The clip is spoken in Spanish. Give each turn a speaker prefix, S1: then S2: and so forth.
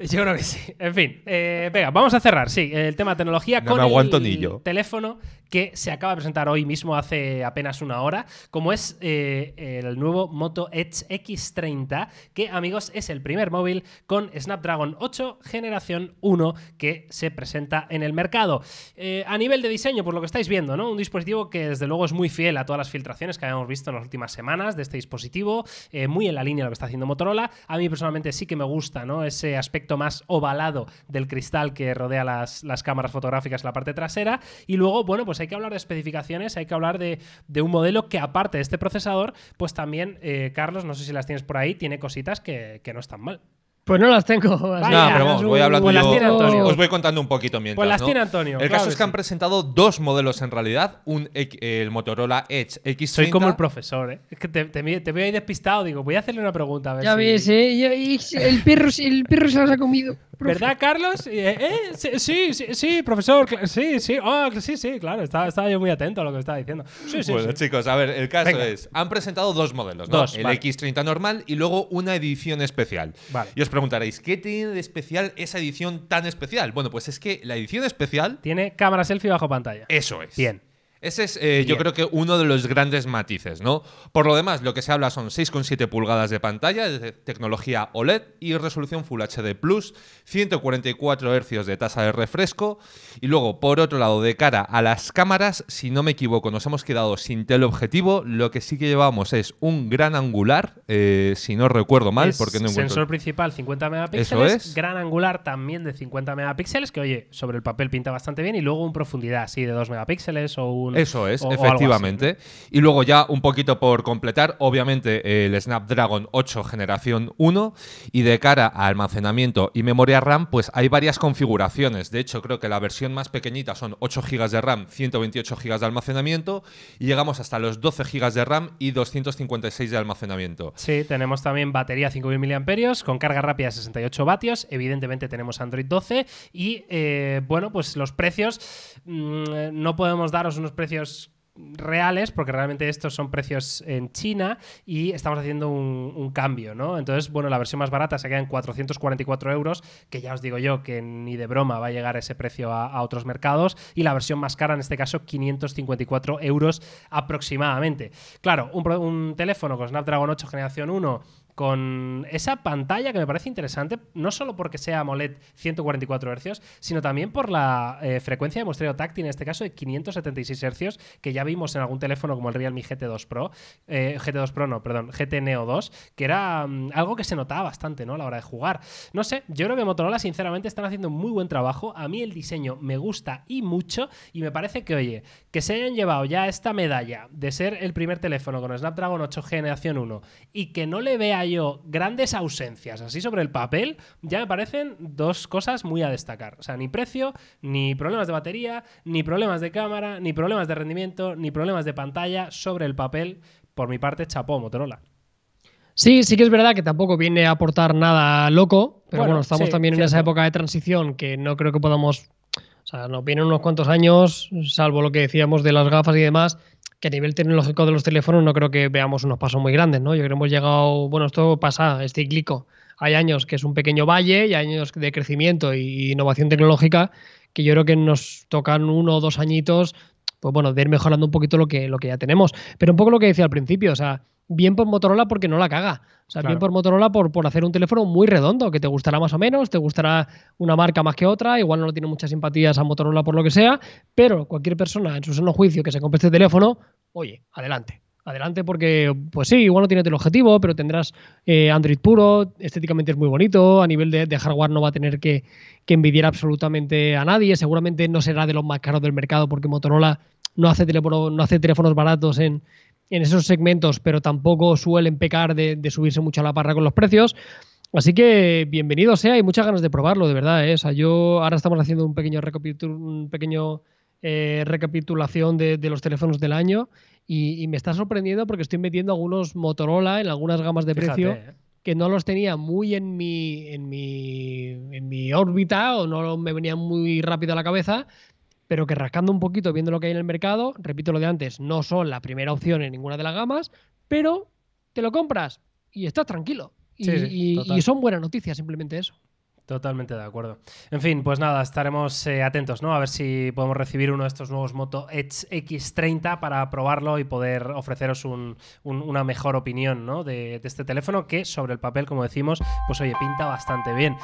S1: Yo creo que sí. En fin, eh, venga, vamos a cerrar, sí, el tema tecnología con el teléfono que se acaba de presentar hoy mismo hace apenas una hora, como es eh, el nuevo Moto Edge X30, que amigos es el primer móvil con Snapdragon 8 generación 1 que se presenta en el mercado. Eh, a nivel de diseño, por lo que estáis viendo, ¿no? Un dispositivo que desde luego es muy fiel a todas las filtraciones que habíamos visto en las últimas semanas de este dispositivo, muy en la línea de lo que está haciendo Motorola. A mí personalmente sí que me gusta, ¿no? Ese aspecto más ovalado del cristal que rodea las, cámaras fotográficas en la parte trasera. Y luego, bueno, pues hay que hablar de especificaciones, hay que hablar de, un modelo que aparte de este procesador, pues también, eh, Carlos, no sé si las tienes por ahí, tiene cositas que, que no están mal.
S2: Pues no las tengo. no,
S3: pero vamos, voy hablando pues Os voy contando un poquito mientras. Pues las tiene Antonio. El caso es que han presentado dos modelos en realidad. Un, el Motorola Edge X. Soy como el
S1: profesor, ¿eh? Es que te, voy a veo despistado. Digo, voy a hacerle una pregunta. A ver ya ves, ¿eh?
S2: el, perro, el perro se las ha comido. ¿Verdad,
S1: Carlos? Eh, eh, sí, sí, sí, profesor. Sí, sí, ah, sí, sí, claro. Estaba, yo muy atento a lo que estaba diciendo. bueno, chicos, a ver, el caso es:
S3: han presentado dos modelos, ¿no? Dos, el X30 normal y luego una edición especial. Y os preguntaréis, ¿qué tiene de especial esa edición tan especial? Bueno, pues es que la edición especial. Tiene
S1: cámara selfie bajo pantalla.
S3: Eso es. Bien. Ese es, eh, yo creo que uno de los grandes matices, ¿no? Por lo demás, lo que se habla son 6,7 pulgadas de pantalla, de tecnología OLED y resolución Full HD Plus, 144 hercios de tasa de refresco. Y luego, por otro lado, de cara a las cámaras, si no me equivoco, nos hemos quedado sin teleobjetivo. Lo que sí que llevamos es un gran angular, eh, si no recuerdo mal, porque no encuentro. Sensor
S1: principal 50 megapíxeles, gran angular también de 50 megapíxeles, que oye, sobre el papel pinta bastante bien, y luego un profundidad, así de 2 megapíxeles o un eso es, efectivamente.
S3: Y luego ya un poquito por completar, obviamente el Snapdragon 8 generación 1 y de cara a almacenamiento y memoria RAM, pues hay varias configuraciones. De hecho, creo que la versión más pequeñita son 8 GB de RAM, 128 GB de almacenamiento y llegamos hasta los 12 GB de RAM y 256 de almacenamiento.
S1: Sí, tenemos también batería 5000 mAh con carga rápida 68 vatios, evidentemente tenemos Android 12 y eh, bueno, pues los precios mm, no podemos daros unos precios precios reales, porque realmente estos son precios en China y estamos haciendo un, cambio, ¿no? Entonces, bueno, la versión más barata se queda en 444 euros, que ya os digo yo que ni de broma va a llegar ese precio a, otros mercados, y la versión más cara, en este caso, 554 euros aproximadamente. Claro, un, un teléfono con Snapdragon 8 generación 1 con esa pantalla que me parece interesante, no solo porque sea AMOLED 144 Hz, sino también por la eh, frecuencia de muestreo táctil, en este caso de 576 Hz, que ya vimos en algún teléfono como el Realme GT2 Pro, eh, GT2 Pro no, perdón, GT Neo 2, que era mm, algo que se notaba bastante ¿no? a la hora de jugar. No sé, yo creo que Motorola sinceramente están haciendo muy buen trabajo, a mí el diseño me gusta y mucho, y me parece que, oye, que se hayan llevado ya esta medalla de ser el primer teléfono con Snapdragon 8 Generación 1 y que no le vea yo, grandes ausencias, así sobre el papel, ya me parecen dos cosas muy a destacar. O sea, ni precio, ni problemas de batería, ni problemas de cámara, ni problemas de rendimiento, ni problemas de pantalla sobre el papel. Por mi parte, chapó Motorola.
S2: Sí, sí que es verdad que tampoco viene a aportar nada loco, pero bueno, estamos también en esa época de transición que no creo que podamos o sea, nos vienen unos cuantos años, salvo lo que decíamos de las gafas y demás, que a nivel tecnológico de los teléfonos no creo que veamos unos pasos muy grandes, ¿no? Yo creo que hemos llegado, bueno, esto pasa, es cíclico. Hay años que es un pequeño valle y años de crecimiento e innovación tecnológica que yo creo que nos tocan uno o dos añitos, pues bueno, de ir mejorando un poquito lo que, lo que ya tenemos. Pero un poco lo que decía al principio, o sea, bien por Motorola porque no la caga. O sea, bien por Motorola por, por hacer un teléfono muy redondo, que te gustará más o menos, te gustará una marca más que otra, igual no tiene muchas simpatías a Motorola por lo que sea, pero cualquier persona en su seno juicio que se compre este teléfono, oye, adelante. Adelante porque, pues sí, igual no tienes el objetivo, pero tendrás eh, Android puro, estéticamente es muy bonito, a nivel de, hardware no va a tener que, que envidiar absolutamente a nadie, seguramente no será de los más caros del mercado porque Motorola no hace, no hace teléfonos baratos en, en esos segmentos, pero tampoco suelen pecar de, subirse mucho a la parra con los precios. Así que bienvenido sea y muchas ganas de probarlo, de verdad. ¿eh? yo ahora estamos haciendo un pequeño, un pequeño eh, recapitulación de, los teléfonos del año y, me está sorprendiendo porque estoy metiendo algunos Motorola en algunas gamas de precio ¿eh? que no los tenía muy en mi, en mi, en mi órbita o no me venían muy rápido a la cabeza pero que rascando un poquito, viendo lo que hay en el mercado, repito lo de antes, no son la
S1: primera opción en ninguna de las gamas,
S2: pero te lo compras y estás tranquilo. y, son buenas noticias, simplemente eso.
S1: Totalmente de acuerdo. En fin, pues nada, estaremos eh, atentos, ¿no? A ver si podemos recibir uno de estos nuevos Moto Edge X30 para probarlo y poder ofreceros una mejor opinión, ¿no? De, de este teléfono que sobre el papel, como decimos, pues oye, pinta bastante bien.